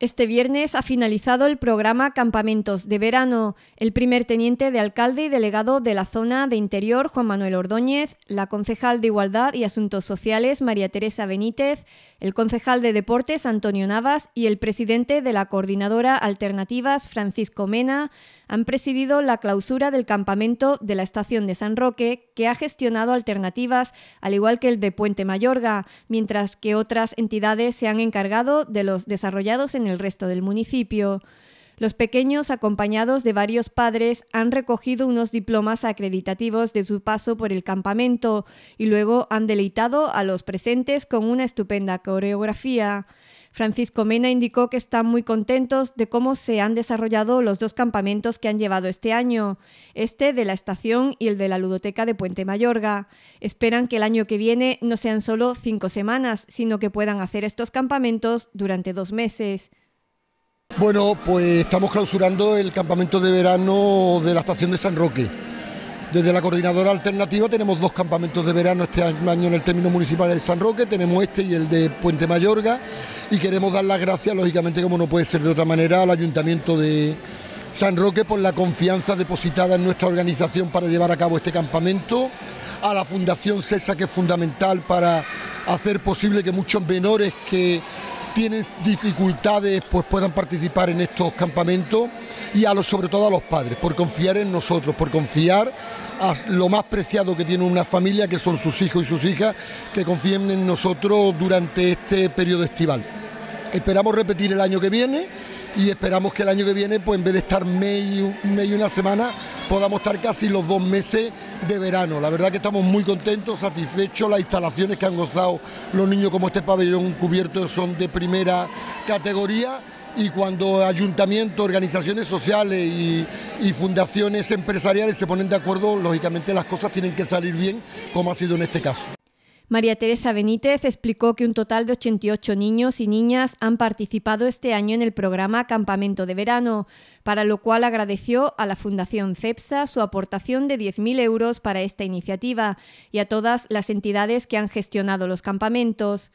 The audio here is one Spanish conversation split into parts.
Este viernes ha finalizado el programa Campamentos de Verano. El primer teniente de alcalde y delegado de la zona de interior, Juan Manuel Ordóñez, la concejal de Igualdad y Asuntos Sociales, María Teresa Benítez, el concejal de Deportes, Antonio Navas, y el presidente de la Coordinadora Alternativas, Francisco Mena, han presidido la clausura del campamento de la estación de San Roque, que ha gestionado alternativas, al igual que el de Puente Mayorga, mientras que otras entidades se han encargado de los desarrollados en el resto del municipio. Los pequeños, acompañados de varios padres, han recogido unos diplomas acreditativos de su paso por el campamento y luego han deleitado a los presentes con una estupenda coreografía. Francisco Mena indicó que están muy contentos de cómo se han desarrollado los dos campamentos que han llevado este año, este de la estación y el de la ludoteca de Puente Mayorga. Esperan que el año que viene no sean solo cinco semanas, sino que puedan hacer estos campamentos durante dos meses. Bueno, pues estamos clausurando el campamento de verano de la estación de San Roque. Desde la coordinadora alternativa tenemos dos campamentos de verano este año en el término municipal de San Roque, tenemos este y el de Puente Mayorga y queremos dar las gracias, lógicamente, como no puede ser de otra manera, al Ayuntamiento de San Roque por la confianza depositada en nuestra organización para llevar a cabo este campamento, a la Fundación CESA, que es fundamental para hacer posible que muchos menores que tienen dificultades pues puedan participar en estos campamentos y a los, sobre todo a los padres, por confiar en nosotros, por confiar a lo más preciado que tiene una familia, que son sus hijos y sus hijas, que confíen en nosotros durante este periodo estival. Esperamos repetir el año que viene y esperamos que el año que viene, pues en vez de estar medio, medio una semana, podamos estar casi los dos meses de verano. La verdad que estamos muy contentos, satisfechos, las instalaciones que han gozado los niños como este pabellón cubierto son de primera categoría y cuando ayuntamientos, organizaciones sociales y, fundaciones empresariales se ponen de acuerdo, lógicamente las cosas tienen que salir bien, como ha sido en este caso. María Teresa Benítez explicó que un total de 88 niños y niñas han participado este año en el programa Campamento de Verano, para lo cual agradeció a la Fundación CEPSA su aportación de 10.000 euros para esta iniciativa y a todas las entidades que han gestionado los campamentos.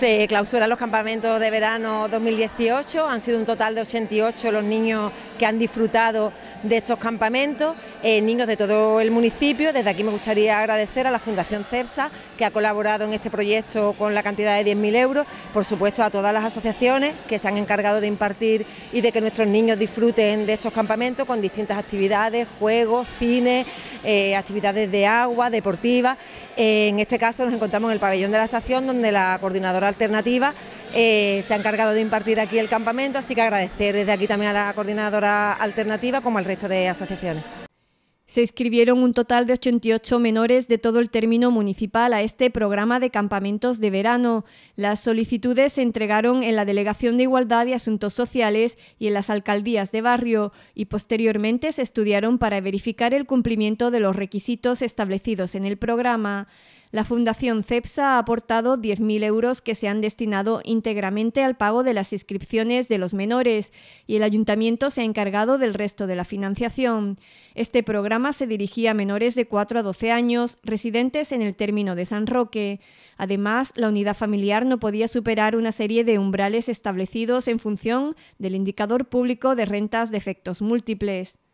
Se clausuran los campamentos de verano 2018, han sido un total de 88 los niños que han disfrutado de estos campamentos, eh, niños de todo el municipio. Desde aquí me gustaría agradecer a la Fundación CEPSA, que ha colaborado en este proyecto con la cantidad de 10.000 euros, por supuesto a todas las asociaciones que se han encargado de impartir y de que nuestros niños disfruten de estos campamentos con distintas actividades, juegos, cine, eh, actividades de agua, deportivas. Eh, en este caso nos encontramos en el pabellón de la estación, donde la coordinadora alternativa eh, se ha encargado de impartir aquí el campamento, así que agradecer desde aquí también a la coordinadora alternativa como al resto de asociaciones. Se inscribieron un total de 88 menores de todo el término municipal a este programa de campamentos de verano. Las solicitudes se entregaron en la Delegación de Igualdad y Asuntos Sociales y en las alcaldías de barrio y posteriormente se estudiaron para verificar el cumplimiento de los requisitos establecidos en el programa. La Fundación CEPSA ha aportado 10.000 euros que se han destinado íntegramente al pago de las inscripciones de los menores y el ayuntamiento se ha encargado del resto de la financiación. Este programa se dirigía a menores de 4 a 12 años residentes en el término de San Roque. Además, la unidad familiar no podía superar una serie de umbrales establecidos en función del indicador público de rentas de efectos múltiples.